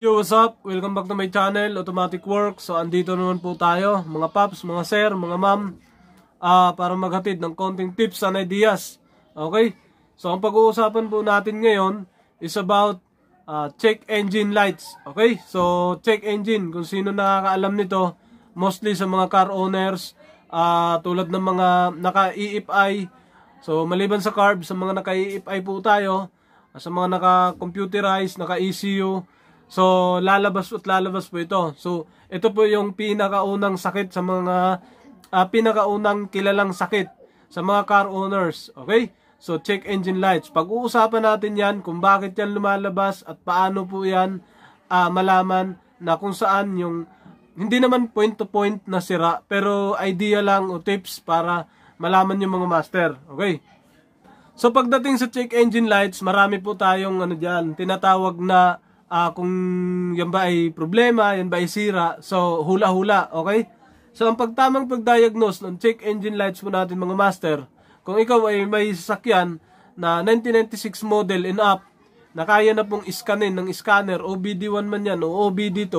Yo, what's up? Welcome back to my channel, Automatic Work. So, andito naman po tayo, mga paps, mga sir, mga ma'am, uh, para maghatid ng konting tips and ideas. Okay? So, ang pag-uusapan po natin ngayon is about uh, check engine lights. Okay? So, check engine, kung sino nakakaalam nito, mostly sa mga car owners, uh, tulad ng mga naka-EFI. So, maliban sa carb, sa mga naka-EFI po tayo, sa mga naka-computerized, naka-ECU, So, lalabas at lalabas po ito. So, ito po yung pinakaunang sakit sa mga, uh, pinakaunang kilalang sakit sa mga car owners. Okay? So, check engine lights. Pag-uusapan natin yan kung bakit yan lumalabas at paano po yan uh, malaman na kung saan yung, hindi naman point to point na sira, pero idea lang o tips para malaman yung mga master. Okay? So, pagdating sa check engine lights, marami po tayong ano dyan, tinatawag na uh, kung yan ba ay problema, yan ba ay sira. So, hula-hula, okay? So, ang pagtamang pagdiagnose ng check engine lights po natin mga master, kung ikaw ay may sasakyan na 1996 model and up, na kaya na pong iskanin ng scanner, OBD1 man yan o OBD2,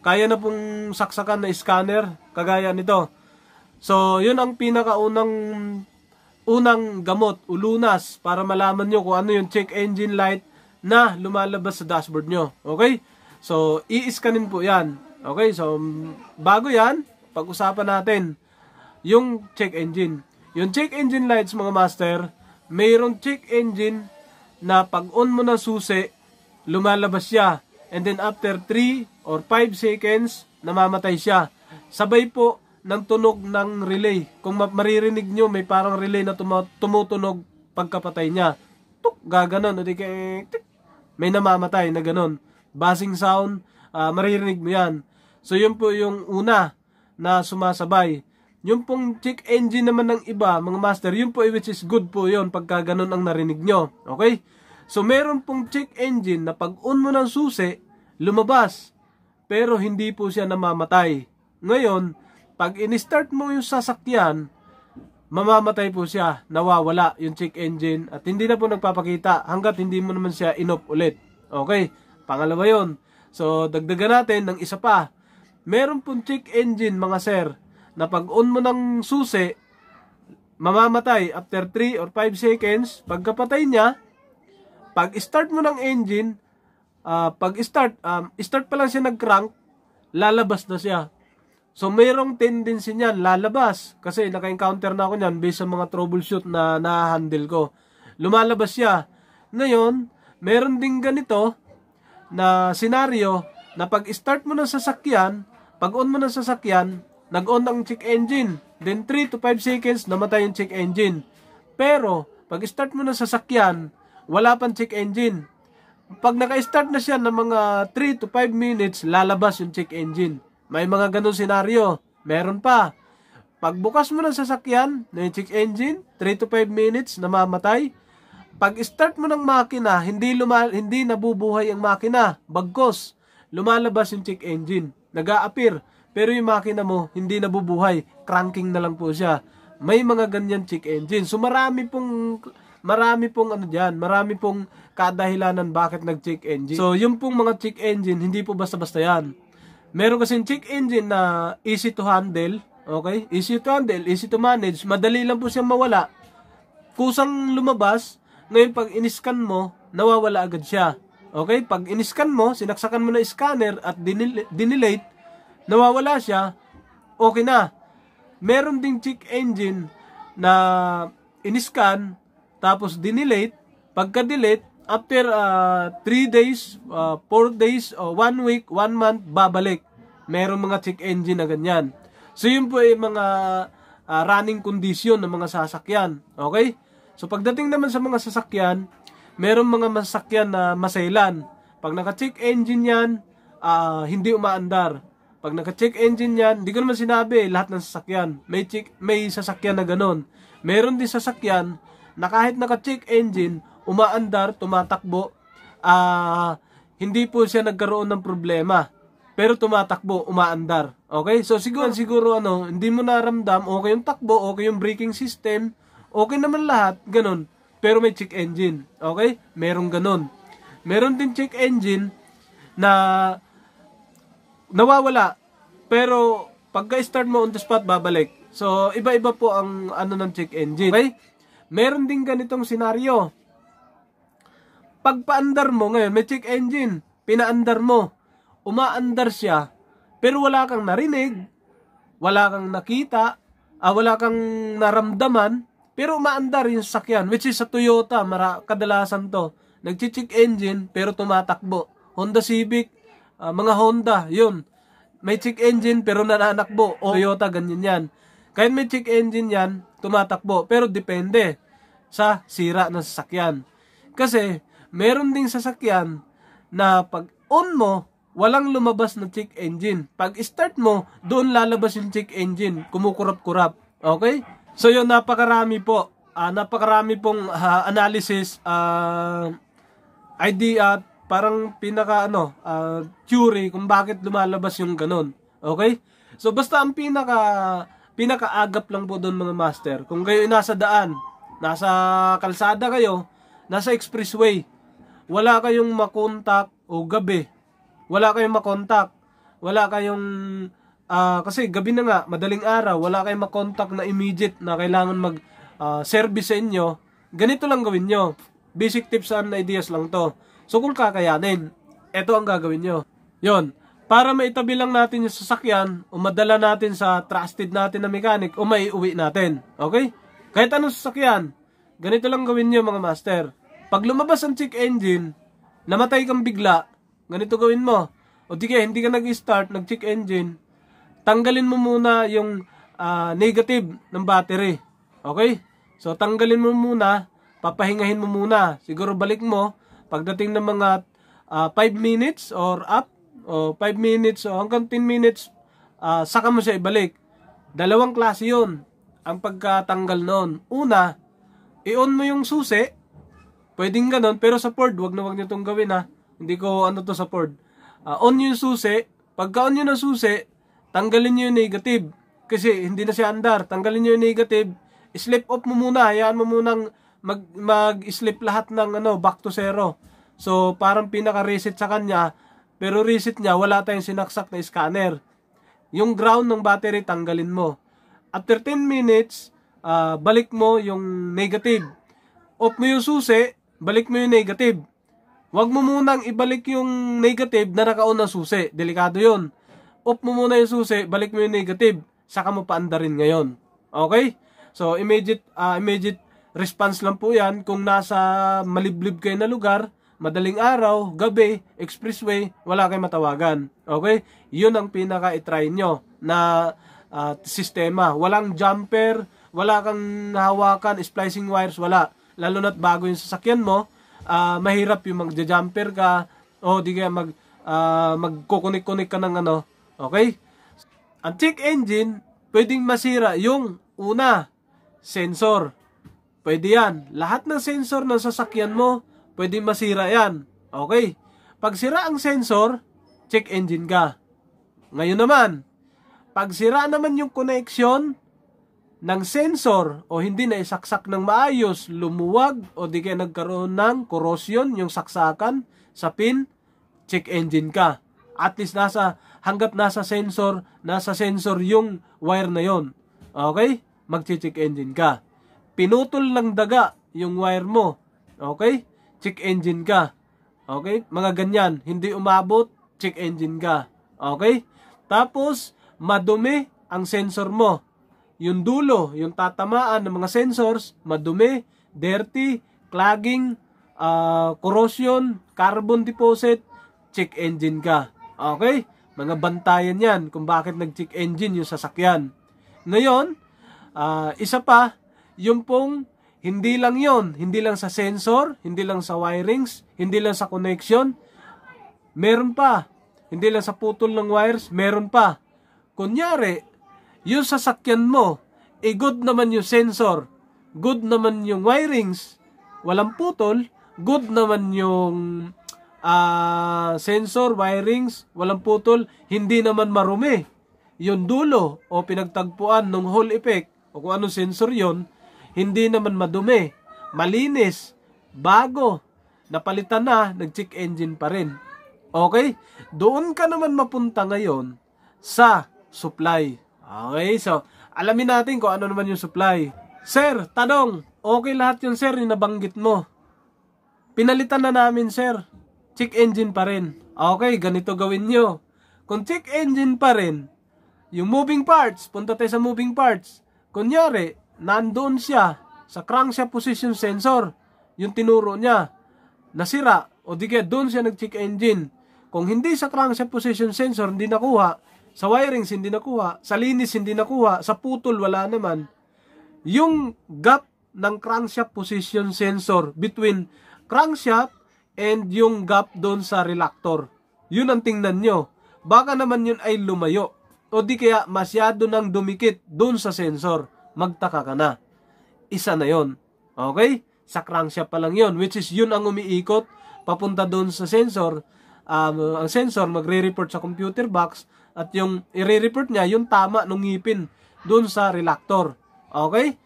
kaya na pong saksakan na scanner, kagaya nito. So, yun ang pinakaunang unang gamot, ulunas, para malaman nyo kung ano yung check engine light, na lumalabas sa dashboard nyo. Okay? So, i-scanin po yan. Okay? So, bago yan, pag-usapan natin yung check engine. Yung check engine lights mga master, mayroong check engine na pag on mo na susi, lumalabas siya. And then after 3 or 5 seconds, namamatay siya. Sabay po ng tunog ng relay. Kung maririnig nyo, may parang relay na tumutunog pagkapatay niya. Tuk, gaganon. O di kaya, tik, may namamatay na ganun. Buzzing sound, uh, maririnig mo yan. So yun po yung una na sumasabay. Yung pong check engine naman ng iba, mga master, yun po eh, which is good po yun pagka ganun ang narinig nyo. Okay? So meron pong check engine na pag-on mo ng susi, lumabas. Pero hindi po siya namamatay. Ngayon, pag in-start mo yung sasakyan, mamamatay po siya, nawawala yung check engine at hindi na po nagpapakita hanggat hindi mo naman siya inop ulit. Okay, pangalawa yon. So, dagdagan natin ng isa pa. Meron pong check engine mga sir na pag on mo ng susi, mamamatay after 3 or 5 seconds. Pagkapatay niya, pag start mo ng engine, uh, pag start, um, start pa lang siya nag-crank, lalabas na siya. So, mayroong tendency niyan lalabas. Kasi naka-encounter na ako niyan based sa mga troubleshoot na na-handle ko. Lumalabas siya. Ngayon, meron ding ganito na scenario na pag-start mo ng sasakyan, pag-on mo ng sasakyan, nag-on ang check engine. Then 3 to 5 seconds, namatay yung check engine. Pero, pag-start mo ng sasakyan, wala pang check engine. Pag naka-start na siya ng mga 3 to 5 minutes, lalabas yung check engine. May mga ganun senaryo. Meron pa. Pagbukas mo ng sasakyan, na check engine, 3 to 5 minutes, namamatay. Pag start mo ng makina, hindi, luma, hindi nabubuhay ang makina. Bagkos, lumalabas yung check engine. nag appear Pero yung makina mo, hindi nabubuhay. Cranking na lang po siya. May mga ganyan check engine. So marami pong marami pong ano diyan, marami pong kadahilanan bakit nag-check engine. So, yung pong mga check engine, hindi po basta-basta yan. Meron kasing check engine na easy to handle. Okay? Easy to handle, easy to manage. Madali lang po siyang mawala. Kusang lumabas, ngayon pag in-scan mo, nawawala agad siya. Okay? Pag in-scan mo, sinaksakan mo na scanner at dinilate, nawawala siya, okay na. Meron ding check engine na in-scan, tapos dinilate, pagka-delete, after 3 uh, ah, days, 4 uh, ah, days, 1 uh, week, 1 month, babalik. Merong mga check engine na ganyan. So yun po ay mga uh, running condition ng mga sasakyan. Okay? So pagdating naman sa mga sasakyan, merong mga masakyan na masailan. Pag naka-check engine yan, uh, hindi umaandar. Pag naka-check engine yan, hindi ko naman sinabi lahat ng sasakyan. May, check, may sasakyan na ganun. Meron din sasakyan na kahit naka-check engine, umaandar, tumatakbo, uh, hindi po siya nagkaroon ng problema pero tumatakbo, umaandar. Okay? So siguro hmm. siguro ano, hindi mo naramdam, okay yung takbo, okay yung braking system, okay naman lahat, ganun. Pero may check engine. Okay? Merong ganun. Meron din check engine na nawawala. Pero pagka-start mo on the spot, babalik. So, iba-iba po ang ano ng check engine. Okay? Meron din ganitong scenario. Pagpaandar mo ngayon, may check engine, pinaandar mo umaandar siya, pero wala kang narinig, wala kang nakita, ah, wala kang naramdaman, pero umaandar yung sakyan, which is sa Toyota, mara, kadalasan to. Nagchichik engine, pero tumatakbo. Honda Civic, uh, mga Honda, yun. May check engine, pero nananakbo. O Toyota, ganyan yan. Kahit may check engine yan, tumatakbo. Pero depende sa sira ng sasakyan. Kasi, meron ding sasakyan na pag on mo, walang lumabas na check engine. Pag start mo, doon lalabas yung check engine, kumukurap-kurap. Okay? So yun, napakarami po. Uh, napakarami pong uh, analysis, uh, ah, idea, parang pinaka ano, uh, theory kung bakit lumalabas yung ganun. Okay? So basta ang pinaka pinakaagap lang po doon mga master. Kung kayo nasa daan, nasa kalsada kayo, nasa expressway, wala kayong makontak o gabi, wala kayong makontak. Wala kayong... Uh, kasi gabi na nga, madaling araw, wala kayong makontak na immediate na kailangan mag-service ah, uh, sa inyo. Ganito lang gawin nyo. Basic tips and ideas lang to. So kung kakayanin, ito ang gagawin nyo. Yon, para maitabi lang natin yung sasakyan o madala natin sa trusted natin na mechanic o maiuwi natin. Okay? Kahit anong sasakyan, ganito lang gawin nyo mga master. Pag lumabas ang check engine, namatay kang bigla, ganito gawin mo. O di hindi ka nag-start, nag-check engine, tanggalin mo muna yung uh, negative ng battery. Okay? So, tanggalin mo muna, papahingahin mo muna. Siguro balik mo, pagdating ng mga uh, ah, 5 minutes or up, o 5 minutes o hanggang 10 minutes, uh, saka mo siya ibalik. Dalawang klase yon ang pagkatanggal noon. Una, i-on mo yung susi, pwedeng ganon, pero sa Ford, wag na wag nyo itong gawin ha hindi ko ano to sa Ford. Uh, on yung susi. Pagka on yung na susi, tanggalin nyo yung negative. Kasi hindi na siya andar. Tanggalin nyo yung negative. Slip off mo muna. Hayaan mo munang mag, mag-slip lahat ng ano, back to zero. So, parang pinaka-reset sa kanya. Pero reset niya, wala tayong sinaksak na scanner. Yung ground ng battery, tanggalin mo. After 10 minutes, uh, balik mo yung negative. Off mo yung susi, balik mo yung negative. Huwag mo munang ibalik yung negative na nakaon na susi. Delikado yon. Off mo muna yung susi, balik mo yung negative. Saka mo rin ngayon. Okay? So, immediate, uh, immediate response lang po yan. Kung nasa maliblib kayo na lugar, madaling araw, gabi, expressway, wala kayong matawagan. Okay? Yun ang pinaka-try nyo na uh, sistema. Walang jumper, wala kang hawakan, splicing wires, wala. Lalo na't bago yung sasakyan mo, uh, mahirap yung magja-jumper ka o di kaya mag uh, magkukunik-kunik ka ng ano. Okay? Ang check engine, pwedeng masira yung una, sensor. Pwede yan. Lahat ng sensor ng sasakyan mo, pwedeng masira yan. Okay? Pag sira ang sensor, check engine ka. Ngayon naman, pag sira naman yung connection, ng sensor o hindi na isaksak ng maayos, lumuwag o di kaya nagkaroon ng corrosion yung saksakan sa pin, check engine ka. At least nasa, hanggap nasa sensor, nasa sensor yung wire na yon. Okay? Mag-check engine ka. Pinutol ng daga yung wire mo. Okay? Check engine ka. Okay? Mga ganyan. Hindi umabot, check engine ka. Okay? Tapos, madumi ang sensor mo yung dulo, yung tatamaan ng mga sensors, madumi, dirty, clogging, uh, corrosion, carbon deposit, check engine ka. Okay? Mga bantayan yan kung bakit nag-check engine yung sasakyan. Ngayon, uh, isa pa, yung pong hindi lang yon hindi lang sa sensor, hindi lang sa wirings, hindi lang sa connection, meron pa. Hindi lang sa putol ng wires, meron pa. Kunyari, yung sasakyan mo, eh good naman yung sensor, good naman yung wirings, walang putol, good naman yung uh, sensor, wirings, walang putol, hindi naman marumi. Yung dulo o pinagtagpuan ng hall effect o kung anong sensor yon hindi naman madumi, malinis, bago, napalitan na, nag-check engine pa rin. Okay? Doon ka naman mapunta ngayon sa supply. Okay, so alamin natin kung ano naman yung supply. Sir, tanong, okay lahat yung sir yung nabanggit mo. Pinalitan na namin sir, check engine pa rin. Okay, ganito gawin nyo. Kung check engine pa rin, yung moving parts, punta tayo sa moving parts. Kunyari, nandoon siya sa crankshaft position sensor, yung tinuro niya, nasira, o di kaya doon siya nag-check engine. Kung hindi sa crankshaft position sensor, hindi nakuha, sa wiring hindi nakuha. Sa linis, hindi nakuha. Sa putol, wala naman. Yung gap ng crankshaft position sensor between crankshaft and yung gap doon sa reluctor. Yun ang tingnan nyo. Baka naman yun ay lumayo. O di kaya masyado nang dumikit doon sa sensor. Magtaka ka na. Isa na yon. Okay? Sa crankshaft pa lang yon. Which is yun ang umiikot papunta doon sa sensor. Um, ang sensor magre-report sa computer box at yung i-report niya yung tama ng ngipin doon sa relactor. Okay?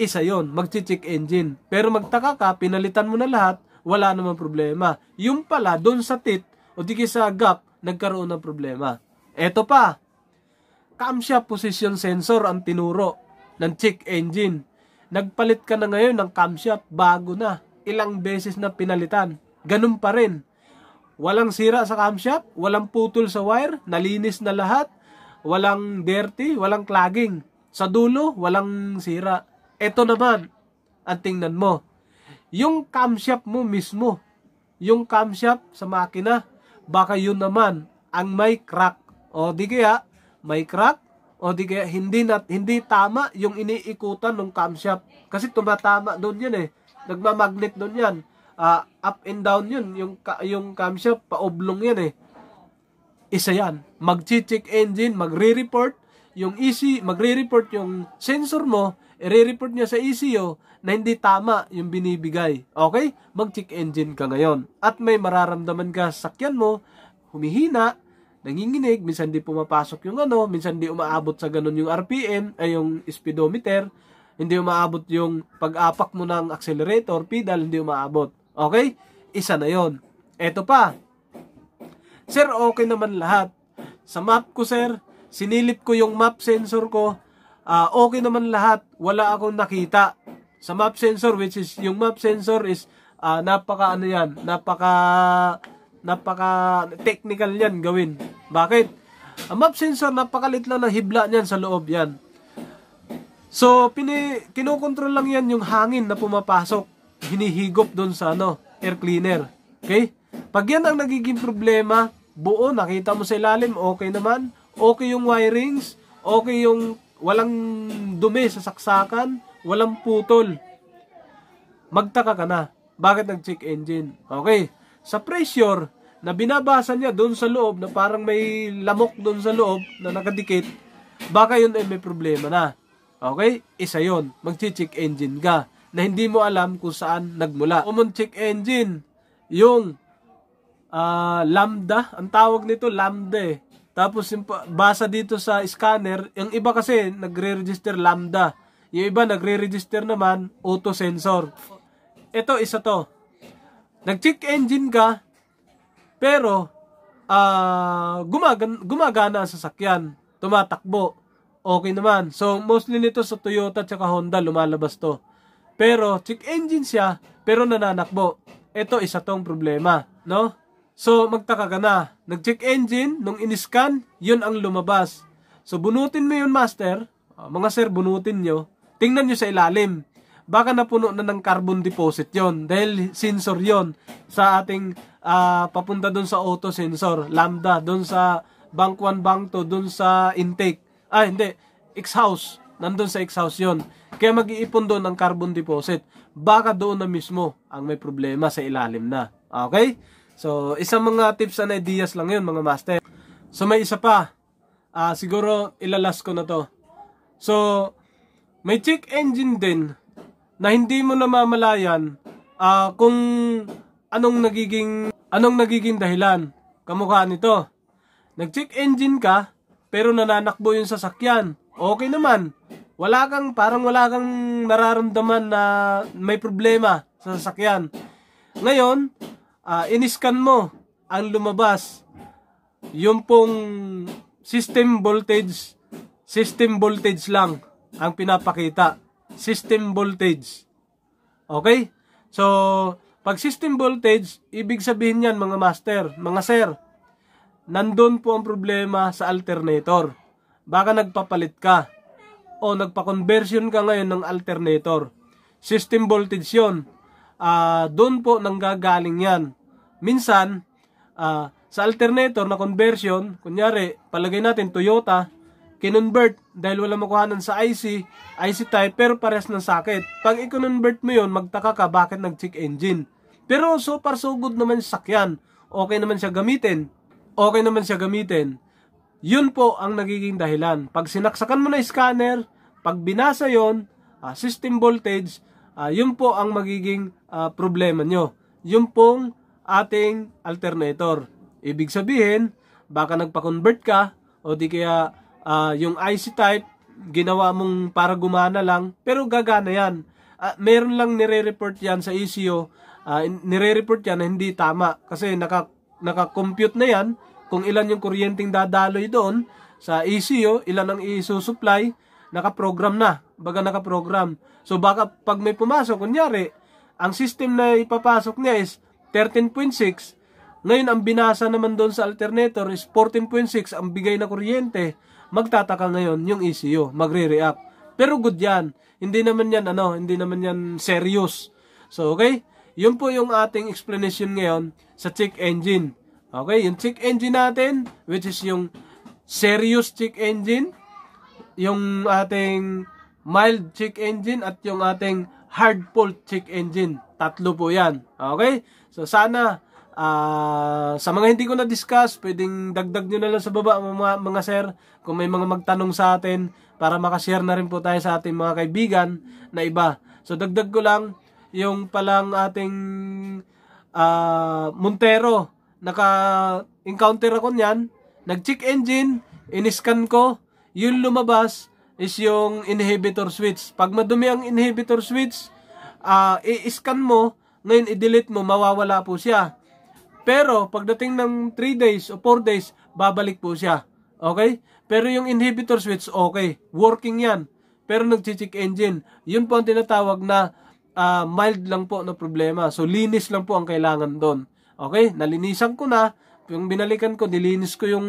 Isa yon magchi-check engine. Pero magtaka ka, pinalitan mo na lahat, wala namang problema. Yung pala, doon sa tit, o di sa gap, nagkaroon ng problema. Ito pa, camshaft position sensor ang tinuro ng check engine. Nagpalit ka na ngayon ng camshaft, bago na. Ilang beses na pinalitan. Ganun pa rin Walang sira sa camshaft, walang putol sa wire, nalinis na lahat, walang dirty, walang clogging. Sa dulo, walang sira. Ito naman, ang tingnan mo. Yung camshaft mo mismo, yung camshaft sa makina, baka yun naman ang may crack. O di kaya, may crack, o di kaya hindi na, hindi tama yung iniikutan ng camshaft kasi tumatama doon yan eh nagmamagnet doon yan uh, up and down yun. Yung, yung camshaft, paoblong yan eh. Isa yan. Mag-check engine, magre-report. Yung EC, magre-report yung sensor mo, i-report niya sa ECU na hindi tama yung binibigay. Okay? Mag-check engine ka ngayon. At may mararamdaman ka sa sakyan mo, humihina, nanginginig, minsan di pumapasok yung ano, minsan di umaabot sa ganun yung RPM, ay yung speedometer, hindi umaabot yung pag-apak mo ng accelerator, pedal, hindi umaabot. Okay? Isa na yon. Eto pa. Sir, okay naman lahat. Sa map ko, sir, sinilip ko yung map sensor ko. Uh, okay naman lahat. Wala akong nakita. Sa map sensor, which is, yung map sensor is, uh, napaka ano yan, napaka, napaka technical yan gawin. Bakit? Ang map sensor, napakalit lang ng hibla niyan sa loob yan. So, pini, kinokontrol lang yan yung hangin na pumapasok hinihigop doon sa ano, air cleaner. Okay? Pag yan ang nagiging problema, buo, nakita mo sa ilalim, okay naman. Okay yung wirings, okay yung walang dumi sa saksakan, walang putol. Magtaka ka na. Bakit nag-check engine? Okay. Sa pressure na binabasa niya doon sa loob na parang may lamok doon sa loob na nakadikit, baka yun ay may problema na. Okay? Isa yun, Mag-check engine ka na hindi mo alam kung saan nagmula. Common check engine, yung uh, lambda, ang tawag nito lambda eh. Tapos yung basa dito sa scanner, yung iba kasi nagre-register lambda. Yung iba nagre-register naman auto sensor. Ito isa to. Nag-check engine ka pero uh, gumagan gumagana ang sasakyan, tumatakbo. Okay naman. So mostly nito sa Toyota at Honda lumalabas to. Pero check engine siya, pero nananakbo. Ito isa tong problema, no? So magtaka ka na, nag-check engine, nung in-scan, yun ang lumabas. So bunutin mo yun master, ah, mga sir bunutin nyo, tingnan nyo sa ilalim. Baka napuno na ng carbon deposit yon dahil sensor yon sa ating uh, papunta doon sa auto sensor, lambda, doon sa bank 1, bank 2, doon sa intake. Ah, hindi, exhaust nandun sa exhaust exhaustion. Kaya mag-iipon doon ang carbon deposit. Baka doon na mismo ang may problema sa ilalim na. Okay? So, isang mga tips and ideas lang yun mga master. So, may isa pa. Uh, siguro, ilalas ko na to. So, may check engine din na hindi mo namamalayan uh, kung anong nagiging anong nagiging dahilan kamukha nito nag check engine ka pero nananakbo yung sasakyan okay naman wala kang, parang wala kang nararamdaman na may problema sa sasakyan. Ngayon, uh, iniskan mo ang lumabas yung pong system voltage system voltage lang ang pinapakita system voltage okay so pag system voltage ibig sabihin yan mga master mga sir nandun po ang problema sa alternator baka nagpapalit ka o nagpa-conversion ka ngayon ng alternator. System voltage yun. Uh, ah, Doon po nanggagaling yan. Minsan, uh, sa alternator na conversion, kunyari, palagay natin Toyota, kinonvert dahil wala makuhanan sa IC, IC type, pero pares ng sakit. Pag i-convert mo yun, magtaka ka bakit nag-check engine. Pero so far so good naman sakyan. Okay naman siya gamitin. Okay naman siya gamitin. Yun po ang nagiging dahilan. Pag sinaksakan mo na scanner, pag binasa yon, uh, ah, system voltage, uh, yun po ang magiging uh, problema nyo. Yun pong ating alternator. Ibig sabihin, baka nagpa-convert ka o di kaya uh, yung IC type, ginawa mong para gumana lang, pero gagana yan. Uh, meron lang nire-report yan sa ECU, uh, nire-report yan na hindi tama kasi naka, naka-compute na yan kung ilan yung kuryenteng dadaloy doon sa ECU, ilan ang isusupply, nakaprogram na, baga nakaprogram. So baka pag may pumasok, kunyari, ang system na ipapasok niya is 13.6, ngayon ang binasa naman doon sa alternator is 14.6 ang bigay na kuryente, magtataka ngayon yung ECU, magre-react. Pero good yan, hindi naman yan ano, hindi naman yan serious. So okay, yun po yung ating explanation ngayon sa check engine. Okay, yung check engine natin, which is yung serious check engine, yung ating mild check engine, at yung ating hard pull check engine. Tatlo po yan. Okay? So, sana, uh, sa mga hindi ko na-discuss, pwedeng dagdag nyo na lang sa baba mga, mga sir, kung may mga magtanong sa atin, para makashare na rin po tayo sa ating mga kaibigan na iba. So, dagdag ko lang, yung palang ating uh, Montero, naka-encounter ako niyan, nag-check engine, in-scan ko, yung lumabas is yung inhibitor switch. Pag madumi ang inhibitor switch, uh, i-scan mo, ngayon i-delete mo, mawawala po siya. Pero pagdating ng 3 days o 4 days, babalik po siya. Okay? Pero yung inhibitor switch, okay. Working yan. Pero nag-check engine. Yun po ang tinatawag na uh, mild lang po na problema. So, linis lang po ang kailangan doon. Okay, nalinisan ko na. Yung binalikan ko, dilinis ko yung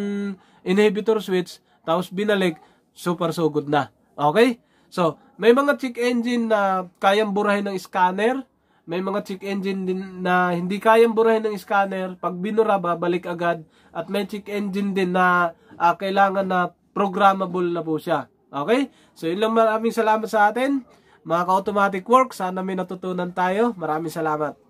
inhibitor switch. Tapos binalik, super so good na. Okay? So, may mga check engine na kayang burahin ng scanner. May mga check engine din na hindi kayang burahin ng scanner. Pag binura, babalik agad. At may check engine din na uh, kailangan na programmable na po siya. Okay? So, yun lang maraming salamat sa atin. Mga automatic work, sana may natutunan tayo. Maraming salamat.